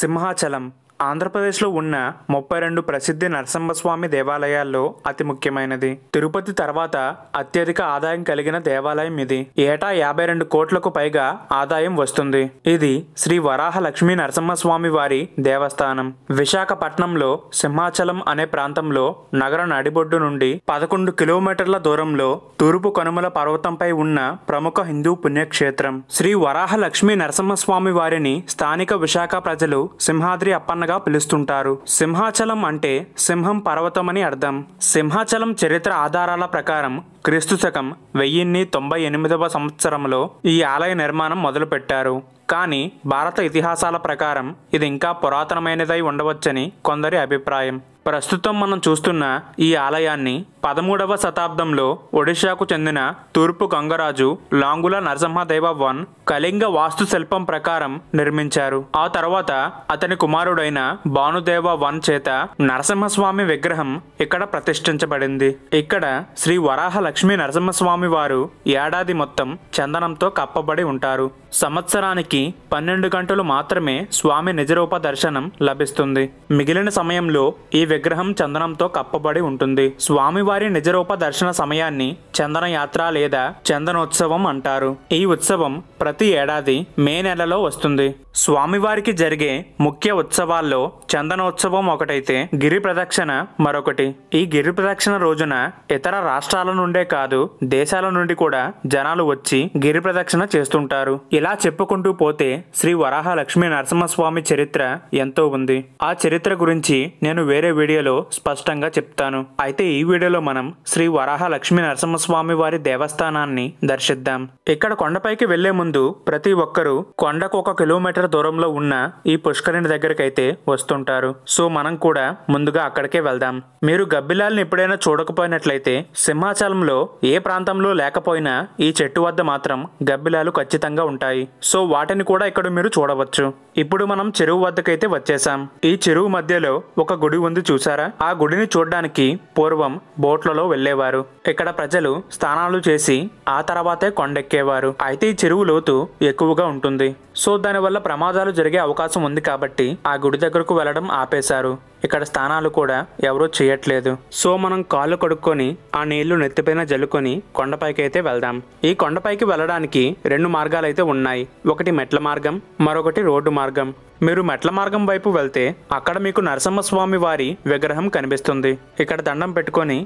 సింహాచలం ఆంధ్రప్రదేశ్లో ఉన్న ముప్పై రెండు ప్రసిద్ధి నరసింహస్వామి దేవాలయాల్లో అతి ముఖ్యమైనది తిరుపతి తర్వాత అత్యధిక ఆదాయం కలిగిన దేవాలయం ఇది ఏటా యాభై రెండు కోట్లకు పైగా ఆదాయం వస్తుంది ఇది శ్రీ వరాహ లక్ష్మీ నరసింహస్వామి వారి దేవస్థానం విశాఖపట్నంలో సింహాచలం అనే ప్రాంతంలో నగర నడిబొడ్డు నుండి పదకొండు కిలోమీటర్ల దూరంలో తూర్పు కనుమల పర్వతంపై ఉన్న ప్రముఖ హిందూ పుణ్యక్షేత్రం శ్రీ వరాహ లక్ష్మీ నరసింహస్వామి వారిని స్థానిక విశాఖ ప్రజలు సింహాద్రి అప్పన్న అనగా పిలుస్తుంటారు సింహాచలం అంటే సింహం పర్వతమని అర్థం సింహాచలం చరిత్ర ఆధారాల ప్రకారం క్రీస్తు శకం వెయ్యిన్ని తొంభై ఎనిమిదవ సంవత్సరంలో ఈ ఆలయ నిర్మాణం మొదలుపెట్టారు కానీ భారత ఇతిహాసాల ప్రకారం ఇది ఇంకా పురాతనమైనదై ఉండవచ్చని కొందరి అభిప్రాయం ప్రస్తుతం మనం చూస్తున్న ఈ ఆలయాన్ని పదమూడవ శతాబ్దంలో ఒడిషాకు చెందిన తూర్పు గంగరాజు లాంగుల నరసింహదేవ వన్ కళింగ వాస్తు శిల్పం ప్రకారం నిర్మించారు ఆ తర్వాత అతని కుమారుడైన భానుదేవ వన్ చేత నరసింహస్వామి విగ్రహం ఇక్కడ ప్రతిష్ఠించబడింది ఇక్కడ శ్రీ వరాహ లక్ష్మీ నరసింహస్వామి వారు ఏడాది మొత్తం చందనంతో కప్పబడి ఉంటారు సంవత్సరానికి పన్నెండు గంటలు మాత్రమే స్వామి నిజరూప దర్శనం లభిస్తుంది మిగిలిన సమయంలో ఈ విగ్రహం చందనంతో కప్పబడి ఉంటుంది స్వామివారి నిజరూప దర్శన సమయాన్ని చందన యాత్ర లేదా చందనోత్సవం అంటారు ఈ ఉత్సవం ప్రతి ఏడాది మే నెలలో వస్తుంది స్వామివారికి జరిగే ముఖ్య ఉత్సవాల్లో చందనోత్సవం ఒకటైతే గిరి ప్రదక్షిణ మరొకటి ఈ గిరి ప్రదక్షిణ రోజున ఇతర రాష్ట్రాల నుండే కాదు దేశాల నుండి కూడా జనాలు వచ్చి గిరి ప్రదక్షిణ చేస్తుంటారు ఇలా చెప్పుకుంటూ పోతే శ్రీ వరాహ లక్ష్మీ నరసింహస్వామి చరిత్ర ఎంతో ఉంది ఆ చరిత్ర గురించి నేను వేరే వీడియోలో స్పష్టంగా చెప్తాను అయితే ఈ వీడియోలో మనం శ్రీ వరాహ లక్ష్మీ నరసింహస్వామి వారి దేవస్థానాన్ని దర్శిద్దాం ఇక్కడ కొండపైకి వెళ్లే ముందు ప్రతి ఒక్కరూ కొండకు ఒక కిలోమీటర్ దూరంలో ఉన్న ఈ పుష్కరిణి అయితే వస్తుంటారు సో మనం కూడా ముందుగా అక్కడికే వెళ్దాం మీరు గబ్బిలాల్ని ఎప్పుడైనా చూడకపోయినట్లయితే సింహాచలంలో ఏ ప్రాంతంలో లేకపోయినా ఈ చెట్టు వద్ద మాత్రం గబ్బిలాలు ఖచ్చితంగా ఉంటాయి సో వాటిని కూడా ఇక్కడ మీరు చూడవచ్చు ఇప్పుడు మనం చెరువు వద్దకైతే వచ్చేసాం ఈ చెరువు మధ్యలో ఒక గుడి ఉంది చూసారా ఆ గుడిని చూడడానికి పూర్వం బోట్లలో వెళ్లేవారు ఇక్కడ ప్రజలు స్నానాలు చేసి ఆ తర్వాతే కొండెక్కేవారు అయితే ఈ చెరువు లోతు ఎక్కువగా ఉంటుంది సో దానివల్ల ప్రమాదాలు జరిగే అవకాశం ఉంది కాబట్టి ఆ గుడి దగ్గరకు వెళ్లడం ఆపేశారు ఇక్కడ స్నానాలు కూడా ఎవరూ చేయట్లేదు సో మనం కాళ్ళు కడుక్కొని ఆ నీళ్లు నెత్తిపైన జల్లుకొని కొండపైకి అయితే వెళ్దాం ఈ కొండపైకి వెళ్ళడానికి రెండు మార్గాలైతే ఉన్నాయి ఒకటి మెట్ల మార్గం మరొకటి రోడ్డు మార్గం మీరు మెట్ల మార్గం వైపు వెళ్తే అక్కడ మీకు నరసింహస్వామి వారి విగ్రహం కనిపిస్తుంది ఇక్కడ దండం పెట్టుకొని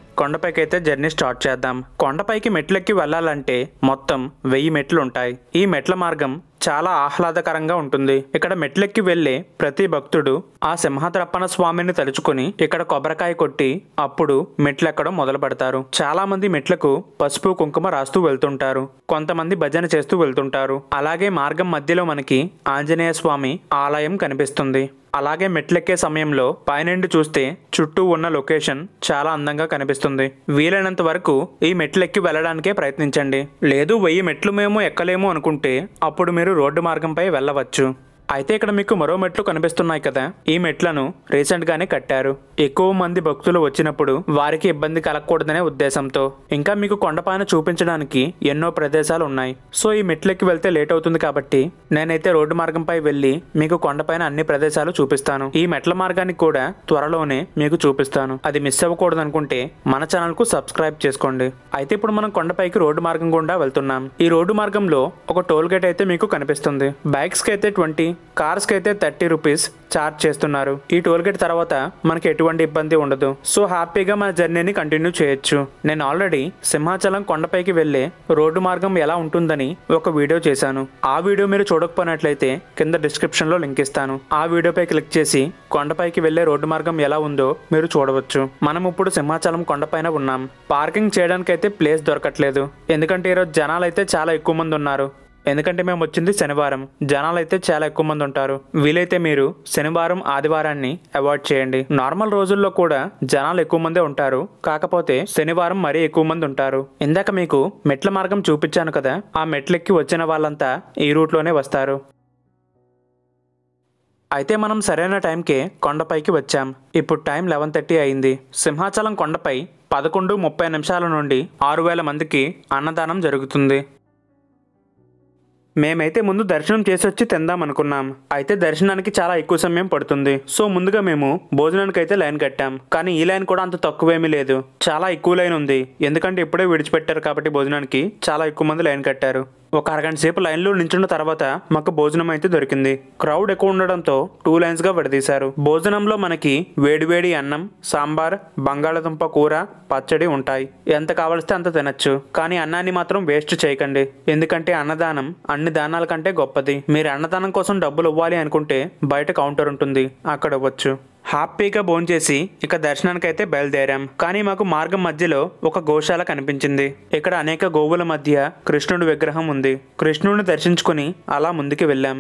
అయితే జర్నీ స్టార్ట్ చేద్దాం కొండపైకి మెట్లెక్కి వెళ్ళాలంటే మొత్తం వెయ్యి మెట్లు ఉంటాయి ఈ మెట్ల మార్గం చాలా ఆహ్లాదకరంగా ఉంటుంది ఇక్కడ మెట్లెక్కి వెళ్లే ప్రతి భక్తుడు ఆ సింహద్రప్పన స్వామిని తలుచుకుని ఇక్కడ కొబ్బరికాయ కొట్టి అప్పుడు మెట్లెక్కడం మొదలు పెడతారు చాలా మంది మెట్లకు పసుపు కుంకుమ రాస్తూ వెళ్తుంటారు కొంతమంది భజన చేస్తూ వెళ్తుంటారు అలాగే మార్గం మధ్యలో మనకి ఆంజనేయ స్వామి ఆలయం కనిపిస్తుంది అలాగే మెట్లెక్కే సమయంలో పైనుండి చూస్తే చుట్టూ ఉన్న లొకేషన్ చాలా అందంగా కనిపిస్తుంది వీలైనంత వరకు ఈ మెట్లెక్కి వెళ్ళడానికే ప్రయత్నించండి లేదు వెయ్యి మెట్లు మేము ఎక్కలేము అనుకుంటే అప్పుడు మీరు రోడ్డు మార్గంపై వెళ్ళవచ్చు అయితే ఇక్కడ మీకు మరో మెట్లు కనిపిస్తున్నాయి కదా ఈ మెట్లను రీసెంట్ గానే కట్టారు ఎక్కువ మంది భక్తులు వచ్చినప్పుడు వారికి ఇబ్బంది కలగకూడదనే ఉద్దేశంతో ఇంకా మీకు కొండపైన చూపించడానికి ఎన్నో ప్రదేశాలు ఉన్నాయి సో ఈ మెట్లకి వెళ్తే లేట్ అవుతుంది కాబట్టి నేనైతే రోడ్డు మార్గంపై వెళ్ళి మీకు కొండపైన అన్ని ప్రదేశాలు చూపిస్తాను ఈ మెట్ల మార్గానికి కూడా త్వరలోనే మీకు చూపిస్తాను అది మిస్ అవ్వకూడదు అనుకుంటే మన ఛానల్ కు సబ్స్క్రైబ్ చేసుకోండి అయితే ఇప్పుడు మనం కొండపైకి రోడ్డు మార్గం గుండా వెళ్తున్నాం ఈ రోడ్డు మార్గంలో ఒక టోల్ గేట్ అయితే మీకు కనిపిస్తుంది బైక్స్ కి అయితే ట్వంటీ కార్స్కి అయితే థర్టీ రూపీస్ ఛార్జ్ చేస్తున్నారు ఈ టోల్ గేట్ తర్వాత మనకి ఎటువంటి ఇబ్బంది ఉండదు సో హ్యాపీగా మన జర్నీని కంటిన్యూ చేయొచ్చు నేను ఆల్రెడీ సింహాచలం కొండపైకి వెళ్ళే రోడ్డు మార్గం ఎలా ఉంటుందని ఒక వీడియో చేశాను ఆ వీడియో మీరు చూడకపోయినట్లయితే కింద డిస్క్రిప్షన్లో లింక్ ఇస్తాను ఆ వీడియోపై క్లిక్ చేసి కొండపైకి వెళ్ళే రోడ్డు మార్గం ఎలా ఉందో మీరు చూడవచ్చు మనం ఇప్పుడు సింహాచలం కొండపైన ఉన్నాం పార్కింగ్ చేయడానికైతే ప్లేస్ దొరకట్లేదు ఎందుకంటే ఈరోజు జనాలు అయితే చాలా ఎక్కువ మంది ఉన్నారు ఎందుకంటే మేము వచ్చింది శనివారం జనాలు అయితే చాలా ఎక్కువ మంది ఉంటారు వీలైతే మీరు శనివారం ఆదివారాన్ని అవాయిడ్ చేయండి నార్మల్ రోజుల్లో కూడా జనాలు ఎక్కువ మందే ఉంటారు కాకపోతే శనివారం మరీ ఎక్కువ మంది ఉంటారు ఇందాక మీకు మెట్ల మార్గం చూపించాను కదా ఆ మెట్లెక్కి వచ్చిన వాళ్ళంతా ఈ రూట్లోనే వస్తారు అయితే మనం సరైన టైంకే కొండపైకి వచ్చాం ఇప్పుడు టైం లెవెన్ థర్టీ అయింది సింహాచలం కొండపై పదకొండు ముప్పై నిమిషాల నుండి ఆరు వేల మందికి అన్నదానం జరుగుతుంది మేమైతే ముందు దర్శనం చేసి వచ్చి తిందాం అనుకున్నాం అయితే దర్శనానికి చాలా ఎక్కువ సమయం పడుతుంది సో ముందుగా మేము భోజనానికి అయితే లైన్ కట్టాం కానీ ఈ లైన్ కూడా అంత తక్కువేమీ లేదు చాలా ఎక్కువ లైన్ ఉంది ఎందుకంటే ఇప్పుడే విడిచిపెట్టారు కాబట్టి భోజనానికి చాలా ఎక్కువ మంది లైన్ కట్టారు ఒక అరగంట సేపు లైన్లో నించున్న తర్వాత మాకు భోజనం అయితే దొరికింది క్రౌడ్ ఎక్కువ ఉండడంతో టూ లైన్స్గా విడదీశారు భోజనంలో మనకి వేడివేడి అన్నం సాంబార్ బంగాళదుంప కూర పచ్చడి ఉంటాయి ఎంత కావలిస్తే అంత తినచ్చు కానీ అన్నాన్ని మాత్రం వేస్ట్ చేయకండి ఎందుకంటే అన్నదానం అన్ని దానాల కంటే గొప్పది మీరు అన్నదానం కోసం డబ్బులు ఇవ్వాలి అనుకుంటే బయట కౌంటర్ ఉంటుంది అక్కడ ఇవ్వచ్చు హ్యాపీగా భోంచేసి ఇక దర్శనానికి అయితే బయలుదేరాం కానీ మాకు మార్గం మధ్యలో ఒక గోశాల కనిపించింది ఇక్కడ అనేక గోవుల మధ్య కృష్ణుడి విగ్రహం ఉంది కృష్ణుడిని దర్శించుకుని అలా ముందుకు వెళ్ళాం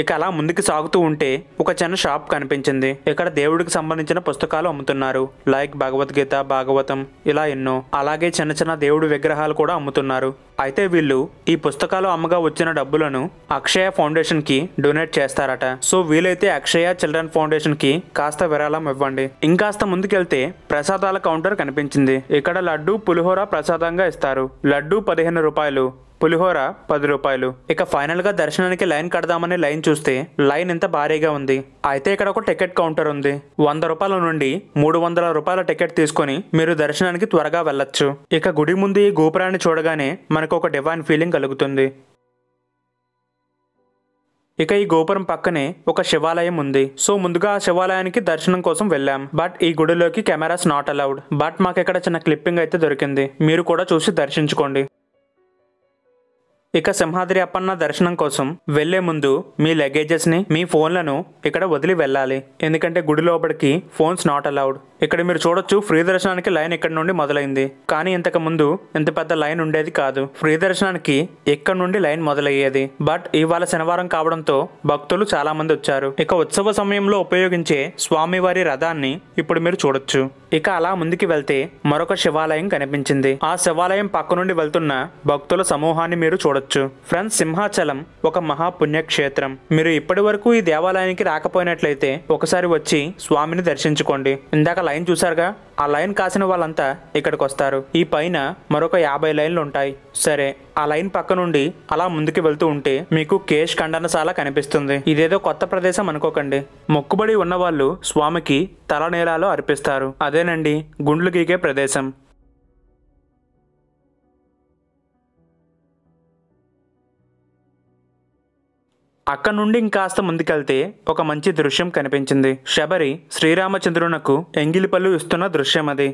ఇక అలా ముందుకు సాగుతూ ఉంటే ఒక చిన్న షాప్ కనిపించింది ఇక్కడ దేవుడికి సంబంధించిన పుస్తకాలు అమ్ముతున్నారు లైక్ భగవద్గీత భాగవతం ఇలా ఎన్నో అలాగే చిన్న చిన్న దేవుడి విగ్రహాలు కూడా అమ్ముతున్నారు అయితే వీళ్ళు ఈ పుస్తకాలు అమ్మగా వచ్చిన డబ్బులను అక్షయ ఫౌండేషన్ కి డొనేట్ చేస్తారట సో వీలైతే అక్షయ చిల్డ్రన్ ఫౌండేషన్ కి కాస్త విరాళం ఇవ్వండి ఇంకాస్త ముందుకెళ్తే ప్రసాదాల కౌంటర్ కనిపించింది ఇక్కడ లడ్డు పులిహోర ప్రసాదంగా ఇస్తారు లడ్డు పదిహేను రూపాయలు పులిహోర పది రూపాయలు ఇక ఫైనల్గా దర్శనానికి లైన్ కడదామని లైన్ చూస్తే లైన్ ఎంత భారీగా ఉంది అయితే ఇక్కడ ఒక టికెట్ కౌంటర్ ఉంది వంద రూపాయల నుండి మూడు వందల రూపాయల టికెట్ తీసుకొని మీరు దర్శనానికి త్వరగా వెళ్ళొచ్చు ఇక గుడి ముందు ఈ గోపురాన్ని చూడగానే మనకు ఒక డివైన్ ఫీలింగ్ కలుగుతుంది ఇక ఈ గోపురం పక్కనే ఒక శివాలయం ఉంది సో ముందుగా ఆ శివాలయానికి దర్శనం కోసం వెళ్ళాం బట్ ఈ గుడిలోకి కెమెరాస్ నాట్ అలౌడ్ బట్ మాకు ఇక్కడ చిన్న క్లిప్పింగ్ అయితే దొరికింది మీరు కూడా చూసి దర్శించుకోండి ఇక సింహాద్రి అప్పన్న దర్శనం కోసం వెళ్లే ముందు మీ లగేజెస్ని మీ ఫోన్లను ఇక్కడ వదిలి వెళ్ళాలి ఎందుకంటే గుడి లోపలికి ఫోన్స్ నాట్ అలౌడ్ ఇక్కడ మీరు చూడొచ్చు ఫ్రీ దర్శనానికి లైన్ ఇక్కడ నుండి మొదలైంది కానీ ఇంతకు ముందు ఇంత పెద్ద లైన్ ఉండేది కాదు ఫ్రీ దర్శనానికి ఇక్కడ నుండి లైన్ మొదలయ్యేది బట్ ఇవాళ శనివారం కావడంతో భక్తులు చాలా మంది వచ్చారు ఇక ఉత్సవ సమయంలో ఉపయోగించే స్వామివారి రథాన్ని ఇప్పుడు మీరు చూడొచ్చు ఇక అలా ముందుకి వెళ్తే మరొక శివాలయం కనిపించింది ఆ శివాలయం పక్క నుండి వెళ్తున్న భక్తుల సమూహాన్ని మీరు చూడొచ్చు ఫ్రెండ్స్ సింహాచలం ఒక మహాపుణ్యక్షేత్రం మీరు ఇప్పటి వరకు ఈ దేవాలయానికి రాకపోయినట్లయితే ఒకసారి వచ్చి స్వామిని దర్శించుకోండి ఇందాక లైన్ చూసారుగా ఆ లైన్ కాసిన వాళ్ళంతా ఇక్కడికి వస్తారు ఈ పైన మరొక యాభై లైన్లు ఉంటాయి సరే ఆ లైన్ పక్క నుండి అలా ముందుకు వెళ్తూ ఉంటే మీకు కేష్ ఖండనశాల కనిపిస్తుంది ఇదేదో కొత్త ప్రదేశం అనుకోకండి మొక్కుబడి ఉన్నవాళ్ళు స్వామికి తలనేలాలో అర్పిస్తారు అదేనండి గుండ్లు గీకే ప్రదేశం అక్కడ నుండి ఇంకాస్త ముందుకెళ్తే ఒక మంచి దృశ్యం కనిపించింది శబరి శ్రీరామచంద్రునకు ఎంగిలిపళ్ళు ఇస్తున్న దృశ్యం అది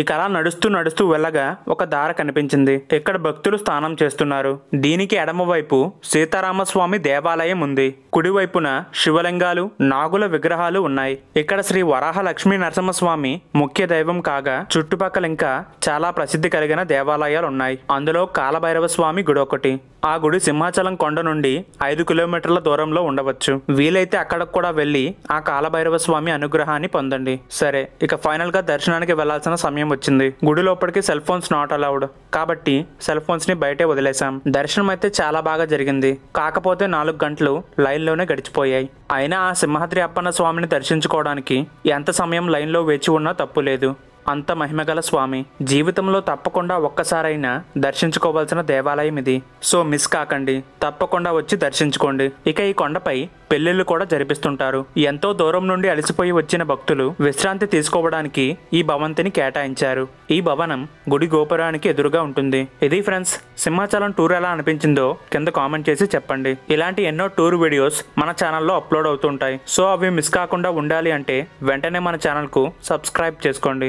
ఇక అలా నడుస్తూ నడుస్తూ వెళ్ళగా ఒక దార కనిపించింది ఇక్కడ భక్తులు స్నానం చేస్తున్నారు దీనికి ఎడమవైపు సీతారామస్వామి దేవాలయం ఉంది కుడివైపున శివలింగాలు నాగుల విగ్రహాలు ఉన్నాయి ఇక్కడ శ్రీ వరాహ లక్ష్మీ నరసింహస్వామి ముఖ్య దైవం కాగా చుట్టుపక్కల ఇంకా చాలా ప్రసిద్ధి కలిగిన దేవాలయాలు ఉన్నాయి అందులో కాలభైరవ స్వామి గుడి ఒకటి ఆ గుడి సింహాచలం కొండ నుండి ఐదు కిలోమీటర్ల దూరంలో ఉండవచ్చు వీలైతే అక్కడ కూడా వెళ్ళి ఆ కాలభైరవ స్వామి అనుగ్రహాన్ని పొందండి సరే ఇక ఫైనల్ గా దర్శనానికి వెళ్లాల్సిన సమయం సమయం వచ్చింది గుడి లోపలికి సెల్ ఫోన్స్ నాట్ అలౌడ్ కాబట్టి సెల్ ఫోన్స్ని బయటే వదిలేశాం దర్శనం అయితే చాలా బాగా జరిగింది కాకపోతే నాలుగు గంటలు లైన్లోనే గడిచిపోయాయి అయినా ఆ సింహాద్రి అప్పన్న స్వామిని దర్శించుకోవడానికి ఎంత సమయం లైన్లో వేచి ఉన్నా తప్పు లేదు అంత మహిమగల స్వామి జీవితంలో తప్పకుండా ఒక్కసారైనా దర్శించుకోవాల్సిన దేవాలయం ఇది సో మిస్ కాకండి తప్పకుండా వచ్చి దర్శించుకోండి ఇక ఈ కొండపై పెళ్లిళ్ళు కూడా జరిపిస్తుంటారు ఎంతో దూరం నుండి అలసిపోయి వచ్చిన భక్తులు విశ్రాంతి తీసుకోవడానికి ఈ భవంతిని కేటాయించారు ఈ భవనం గుడి గోపురానికి ఎదురుగా ఉంటుంది ఇది ఫ్రెండ్స్ సింహాచలం టూర్ ఎలా అనిపించిందో కింద కామెంట్ చేసి చెప్పండి ఇలాంటి ఎన్నో టూర్ వీడియోస్ మన ఛానల్లో అప్లోడ్ అవుతుంటాయి సో అవి మిస్ కాకుండా ఉండాలి అంటే వెంటనే మన ఛానల్కు సబ్స్క్రైబ్ చేసుకోండి